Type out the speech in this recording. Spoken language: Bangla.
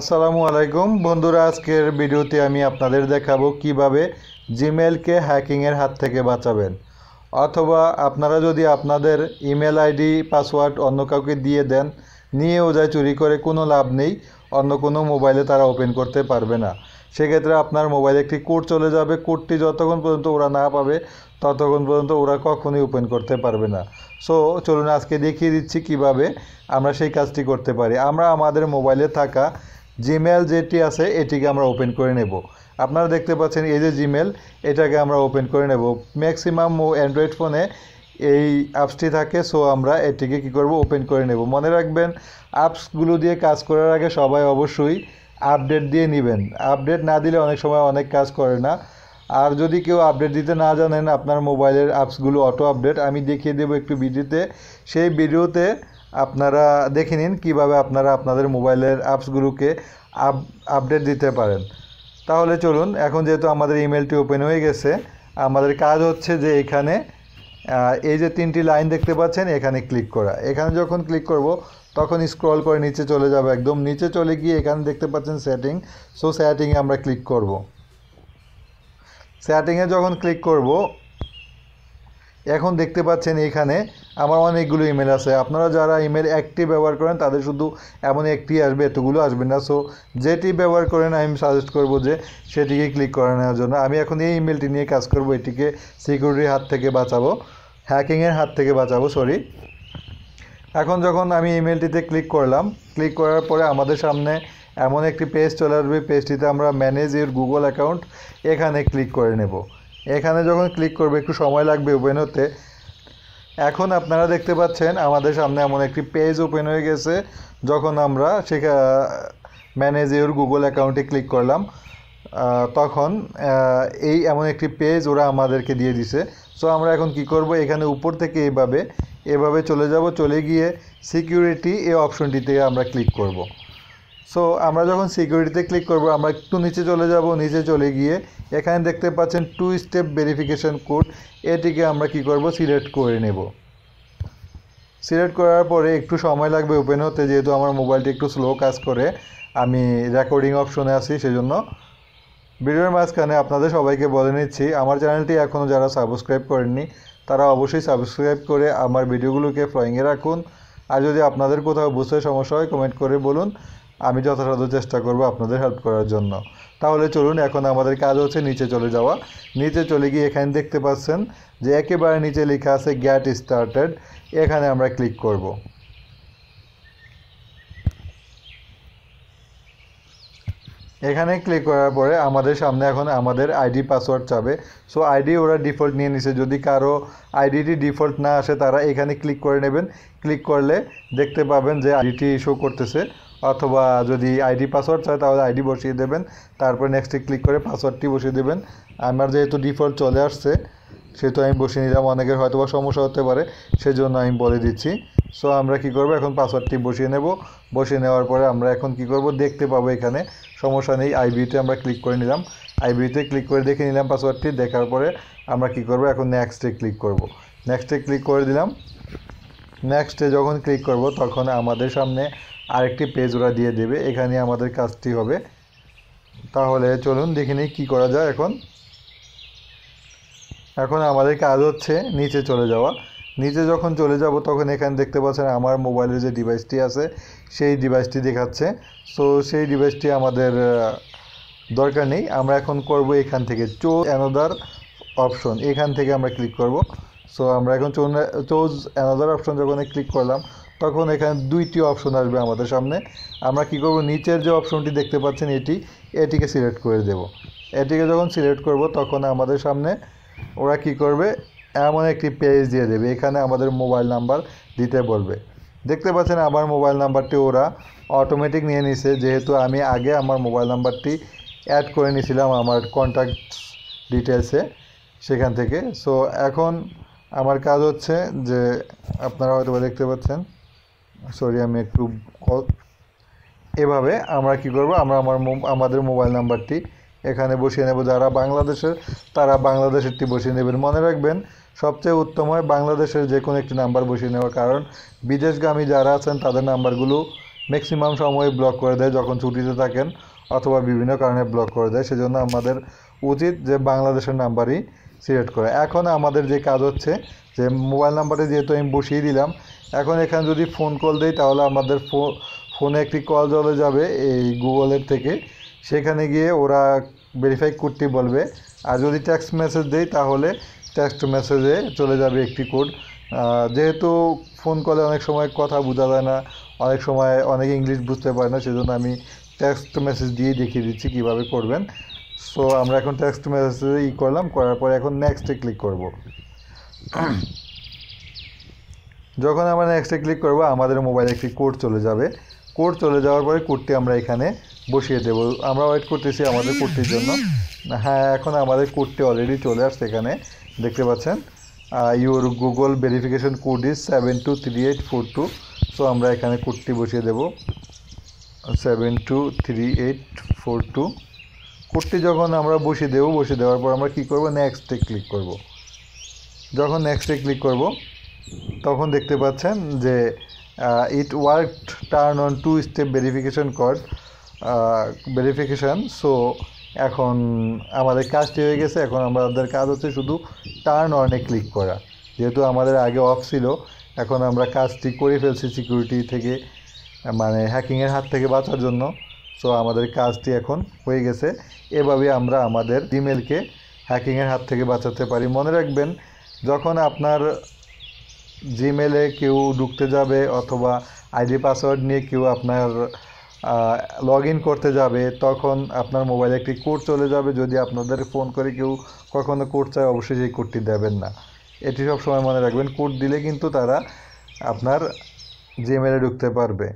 আসসালামু আলাইকুম বন্ধুরা আজকের ভিডিওতে আমি আপনাদের দেখাবো কিভাবে জিমেলকে হ্যাকিংয়ের হাত থেকে বাঁচাবেন অথবা আপনারা যদি আপনাদের ইমেল আইডি পাসওয়ার্ড অন্য কাউকে দিয়ে দেন নিয়েও যায় চুরি করে কোনো লাভ নেই অন্য কোনো মোবাইলে তারা ওপেন করতে পারবে না সেক্ষেত্রে আপনার মোবাইলে একটি কোড চলে যাবে কোডটি যতক্ষণ পর্যন্ত ওরা না পাবে ততক্ষণ পর্যন্ত ওরা কখনোই ওপেন করতে পারবে না সো চলুন আজকে দেখিয়ে দিচ্ছি কিভাবে আমরা সেই কাজটি করতে পারি আমরা আমাদের মোবাইলে থাকা জিমেল যেটি আছে এটিকে আমরা ওপেন করে নেব আপনারা দেখতে পাচ্ছেন এই যে জিমেল এটাকে আমরা ওপেন করে নেব ম্যাক্সিমাম অ্যান্ড্রয়েড ফোনে এই অ্যাপসটি থাকে সো আমরা এটিকে কি করব ওপেন করে নেব মনে রাখবেন অ্যাপসগুলো দিয়ে কাজ করার আগে সবাই অবশ্যই আপডেট দিয়ে নেবেন আপডেট না দিলে অনেক সময় অনেক কাজ করে না আর যদি কেউ আপডেট দিতে না জানেন আপনার মোবাইলের অ্যাপসগুলো অটো আপডেট আমি দেখিয়ে দেবো একটু ভিডিওতে সেই ভিডিওতে আপনারা দেখে নিন কীভাবে আপনারা আপনাদের মোবাইলের অ্যাপসগুলোকে আপ আপডেট দিতে পারেন তাহলে চলুন এখন যেহেতু আমাদের ইমেলটি ওপেন হয়ে গেছে আমাদের কাজ হচ্ছে যে এখানে এই যে তিনটি লাইন দেখতে পাচ্ছেন এখানে ক্লিক করা এখানে যখন ক্লিক করব তখন স্ক্রল করে নিচে চলে যাবে একদম নিচে চলে গিয়ে এখানে দেখতে পাচ্ছেন সেটিং সো সেটিংয়ে আমরা ক্লিক করব সেটিংয়ে যখন ক্লিক করব এখন দেখতে পাচ্ছেন এখানে আমার অনেকগুলো ইমেল আছে আপনারা যারা ইমেল একটি ব্যবহার করেন তাদের শুধু এমন একটি আসবে এতগুলো আসবে না সো যেটি ব্যবহার করেন আমি সাজেস্ট করব যে সেটিকে ক্লিক করে নেওয়ার জন্য আমি এখন এই ইমেলটি নিয়ে কাজ করব এটিকে সিকিউরিটির হাত থেকে বাঁচাবো হ্যাকিংয়ের হাত থেকে বাঁচাবো সরি এখন যখন আমি ইমেলটিতে ক্লিক করলাম ক্লিক করার পরে আমাদের সামনে এমন একটি পেজ চলে আসবে পেজটিতে আমরা ম্যানেজ ইউর গুগল অ্যাকাউন্ট এখানে ক্লিক করে নেব এখানে যখন ক্লিক করবে একটু সময় লাগবে ওপেন হতে এখন আপনারা দেখতে পাচ্ছেন আমাদের সামনে এমন একটি পেজ ওপেন হয়ে গেছে যখন আমরা সেখা ম্যানেজ ইউর গুগল অ্যাকাউন্টে ক্লিক করলাম তখন এই এমন একটি পেজ ওরা আমাদেরকে দিয়ে দিছে সো আমরা এখন কি করব এখানে উপর থেকে এভাবে এভাবে চলে যাব চলে গিয়ে সিকিউরিটি এই অপশনটিতে আমরা ক্লিক করব সো আমরা যখন সিকিউরিটিতে ক্লিক করব আমরা একটু নিচে চলে যাব নিচে চলে গিয়ে এখানে দেখতে পাচ্ছেন টু স্টেপ ভেরিফিকেশন কোড এটিকে আমরা কি করব সিলেক্ট করে নেব সিলেক্ট করার পরে একটু সময় লাগবে ওপেন হতে যেহেতু আমার মোবাইলটি একটু স্লো কাজ করে আমি রেকর্ডিং অপশনে আছি সেজন্য ভিডিওর মাঝখানে আপনাদের সবাইকে বলে নিচ্ছি আমার চ্যানেলটি এখনও যারা সাবস্ক্রাইব করেননি তারা অবশ্যই সাবস্ক্রাইব করে আমার ভিডিওগুলোকে ফ্লোয়িংয়ে রাখুন আর যদি আপনাদের কোথাও বুঝতে সমস্যা হয় কমেন্ট করে বলুন আমি যথাসাধ্য চেষ্টা করব আপনাদের হেল্প করার জন্য তাহলে চলুন এখন আমাদের কাজ হচ্ছে নিচে চলে যাওয়া নিচে চলে গিয়ে এখানে দেখতে পাচ্ছেন যে একেবারে নিচে লেখা আছে গ্যাট স্টার্টেড এখানে আমরা ক্লিক করব এখানে ক্লিক করার পরে আমাদের সামনে এখন আমাদের আইডি পাসওয়ার্ড চাবে সো আইডি ওরা ডিফল্ট নিয়ে নিছে যদি কারো আইডিটি ডিফল্ট না আসে তারা এখানে ক্লিক করে নেবেন ক্লিক করলে দেখতে পাবেন যে আইডিটি শো করতেছে অথবা যদি আইডি পাসওয়ার্ড চায় তাহলে আইডি বসিয়ে দেবেন তারপরে নেক্সটে ক্লিক করে পাসওয়ার্ডটি বসিয়ে দেবেন আমার যেহেতু ডিফল্ট চলে আসছে সেহেতু আমি বসিয়ে নিলাম অনেকের হয়তো বা সমস্যা হতে পারে সেজন্য আমি বলে দিচ্ছি সো আমরা কি করব এখন পাসওয়ার্ডটি বসিয়ে নেব বসিয়ে নেওয়ার পরে আমরা এখন কি করব দেখতে পাবো এখানে সমস্যা নেই আইবিতে আমরা ক্লিক করে নিলাম আইবিতে ক্লিক করে দেখে নিলাম পাসওয়ার্ডটি দেখার পরে আমরা কি করব এখন নেক্সটে ক্লিক করব নেক্সটে ক্লিক করে দিলাম নেক্সটে যখন ক্লিক করব তখন আমাদের সামনে আরেকটি পেজ ওরা দিয়ে দেবে এখানে আমাদের কাজটি হবে তাহলে চলুন দেখে নিই কী করা যায় এখন এখন আমাদের কাজ হচ্ছে নিচে চলে যাওয়া নিচে যখন চলে যাব তখন এখানে দেখতে পাচ্ছেন আমার মোবাইলের যে ডিভাইসটি আছে সেই ডিভাইসটি দেখাচ্ছে সো সেই ডিভাইসটি আমাদের দরকার নেই আমরা এখন করব এখান থেকে চো অ্যানোদার অপশন এখান থেকে আমরা ক্লিক করব সো আমরা এখন চোজ অ্যানাদার অপশন যখন ক্লিক করলাম তখন এখানে দুইটি অপশন আসবে আমাদের সামনে আমরা কি করব নিচের যে অপশনটি দেখতে পাচ্ছেন এটি এটিকে সিলেক্ট করে দেব এটিকে যখন সিলেক্ট করব তখন আমাদের সামনে ওরা কি করবে এমন একটি পেজ দিয়ে দেবে এখানে আমাদের মোবাইল নাম্বার দিতে বলবে দেখতে পাচ্ছেন আমার মোবাইল নাম্বারটি ওরা অটোমেটিক নিয়ে নিছে যেহেতু আমি আগে আমার মোবাইল নাম্বারটি অ্যাড করে নিয়েছিলাম আমার কন্ট্যাক্ট ডিটেলসে সেখান থেকে সো এখন আমার কাজ হচ্ছে যে আপনারা হয়তো দেখতে পাচ্ছেন সরি আমি একটু এভাবে আমরা কি করব আমরা আমার আমাদের মোবাইল নাম্বারটি এখানে বসিয়ে নেব যারা বাংলাদেশের তারা বাংলাদেশেরটি বসিয়ে নেবেন মনে রাখবেন সবচেয়ে উত্তম হয় বাংলাদেশের যে কোনো একটি নাম্বার বসিয়ে নেওয়ার কারণ বিদেশগামী যারা আছেন তাদের নাম্বারগুলো ম্যাক্সিমাম সময়ে ব্লক করে দেয় যখন ছুটিতে থাকেন অথবা বিভিন্ন কারণে ব্লক করে দেয় সেজন্য আমাদের উচিত যে বাংলাদেশের নাম্বারই সিলেক্ট করে এখন আমাদের যে কাজ হচ্ছে যে মোবাইল নাম্বারটা যেহেতু আমি বসিয়ে দিলাম এখন এখানে যদি ফোন কল দেই তাহলে আমাদের ফোনে একটি কল চলে যাবে এই গুগলের থেকে সেখানে গিয়ে ওরা ভেরিফাই কোডটি বলবে আর যদি টেক্সট মেসেজ দেই তাহলে টেক্সট মেসেজে চলে যাবে একটি কোড যেহেতু ফোন কলে অনেক সময় কথা বোঝা যায় না অনেক সময় অনেক ইংলিশ বুঝতে পারে না সেজন্য আমি টেক্সট মেসেজ দিয়ে দেখিয়ে দিচ্ছি কীভাবে করবেন সো আমরা এখন টেক্সট মেসেজে ই করলাম করার পরে এখন নেক্সটে ক্লিক করব যখন আমরা নেক্সটে ক্লিক করব আমাদের মোবাইলে একটি কোড চলে যাবে কোড চলে যাওয়ার পরে কোডটি আমরা এখানে বসিয়ে দেব আমরা ওয়েট করতেছি আমাদের কোডটির জন্য হ্যাঁ এখন আমাদের কোডটি অলরেডি চলে আসছে এখানে দেখতে পাচ্ছেন your Google verification code is seven two three eight four two so আমরা এখানে কোডটি বসিয়ে দেব seven two three eight four two পড়তে যখন আমরা বসে দেবো বসে দেওয়ার পর আমরা কি করব নেক্সটে ক্লিক করব। যখন নেক্সটে ক্লিক করব তখন দেখতে পাচ্ছেন যে it work turn on two step verification কর ভেরিফিকেশান সো এখন আমাদের কাজটি হয়ে গেছে এখন আমাদের কাজ হচ্ছে শুধু টার্ন অনে ক্লিক করা যেহেতু আমাদের আগে অফ ছিল এখন আমরা কাজটি করে ফেলছি সিকিউরিটি থেকে মানে হ্যাকিংয়ের হাত থেকে বাঁচার জন্য সো আমাদের কাজটি এখন হয়ে গেছে এভাবে আমরা আমাদের জিমেলকে হ্যাকিংয়ের হাত থেকে বাঁচাতে পারি মনে রাখবেন যখন আপনার জিমেলে কেউ ঢুকতে যাবে অথবা আইডি পাসওয়ার্ড নিয়ে কেউ আপনার লগ ইন করতে যাবে তখন আপনার মোবাইলে একটি কোড চলে যাবে যদি আপনাদের ফোন করে কেউ কখনো কোড চায় অবশ্যই সেই কোডটি দেবেন না এটি সব সময় মনে রাখবেন কোড দিলে কিন্তু তারা আপনার জিমেলে ঢুকতে পারবে